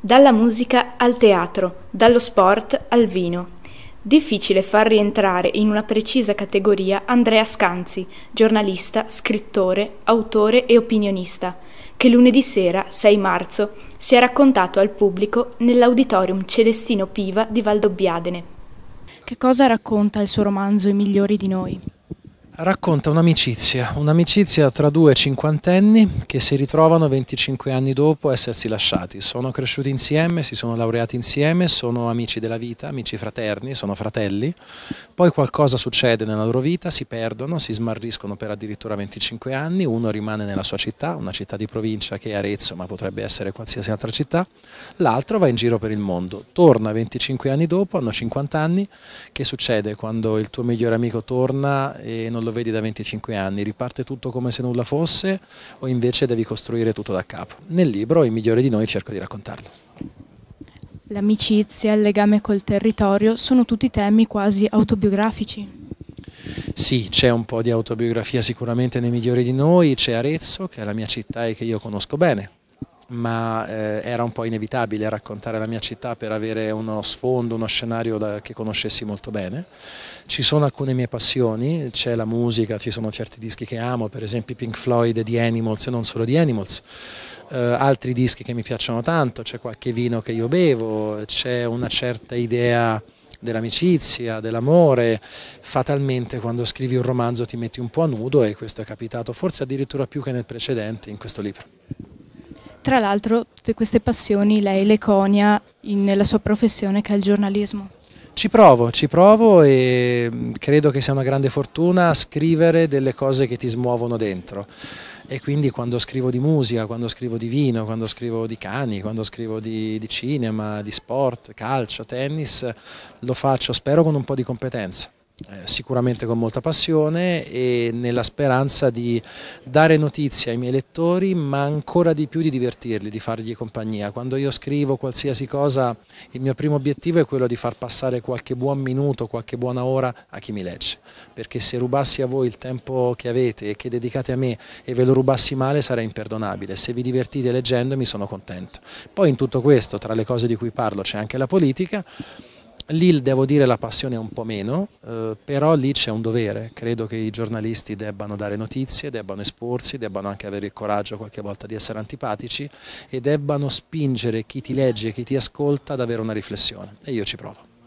Dalla musica al teatro, dallo sport al vino. Difficile far rientrare in una precisa categoria Andrea Scanzi, giornalista, scrittore, autore e opinionista, che lunedì sera, 6 marzo, si è raccontato al pubblico nell'auditorium Celestino Piva di Valdobbiadene. Che cosa racconta il suo romanzo I migliori di noi? Racconta un'amicizia, un'amicizia tra due cinquantenni che si ritrovano 25 anni dopo essersi lasciati. Sono cresciuti insieme, si sono laureati insieme, sono amici della vita, amici fraterni, sono fratelli. Poi qualcosa succede nella loro vita, si perdono, si smarriscono per addirittura 25 anni, uno rimane nella sua città, una città di provincia che è Arezzo ma potrebbe essere qualsiasi altra città, l'altro va in giro per il mondo, torna 25 anni dopo, hanno 50 anni, che succede quando il tuo migliore amico torna e non lo lo vedi da 25 anni, riparte tutto come se nulla fosse o invece devi costruire tutto da capo? Nel libro I migliori di noi cerco di raccontarlo. L'amicizia, il legame col territorio sono tutti temi quasi autobiografici. Sì, c'è un po' di autobiografia sicuramente nei migliori di noi, c'è Arezzo che è la mia città e che io conosco bene, ma eh, era un po' inevitabile raccontare la mia città per avere uno sfondo, uno scenario da, che conoscessi molto bene. Ci sono alcune mie passioni, c'è la musica, ci sono certi dischi che amo, per esempio Pink Floyd e The Animals e non solo The Animals. Eh, altri dischi che mi piacciono tanto, c'è qualche vino che io bevo, c'è una certa idea dell'amicizia, dell'amore, fatalmente quando scrivi un romanzo ti metti un po' a nudo e questo è capitato forse addirittura più che nel precedente in questo libro. Tra l'altro tutte queste passioni lei le conia nella sua professione che è il giornalismo. Ci provo, ci provo e mm, credo che sia una grande fortuna scrivere delle cose che ti smuovono dentro e quindi quando scrivo di musica, quando scrivo di vino, quando scrivo di cani, quando scrivo di, di cinema, di sport, calcio, tennis, lo faccio spero con un po' di competenza. Eh, sicuramente con molta passione e nella speranza di dare notizie ai miei lettori ma ancora di più di divertirli, di fargli compagnia. Quando io scrivo qualsiasi cosa il mio primo obiettivo è quello di far passare qualche buon minuto, qualche buona ora a chi mi legge, perché se rubassi a voi il tempo che avete e che dedicate a me e ve lo rubassi male sarei imperdonabile, se vi divertite leggendo mi sono contento. Poi in tutto questo, tra le cose di cui parlo c'è anche la politica, Lì devo dire la passione è un po' meno, eh, però lì c'è un dovere, credo che i giornalisti debbano dare notizie, debbano esporsi, debbano anche avere il coraggio qualche volta di essere antipatici e debbano spingere chi ti legge e chi ti ascolta ad avere una riflessione e io ci provo.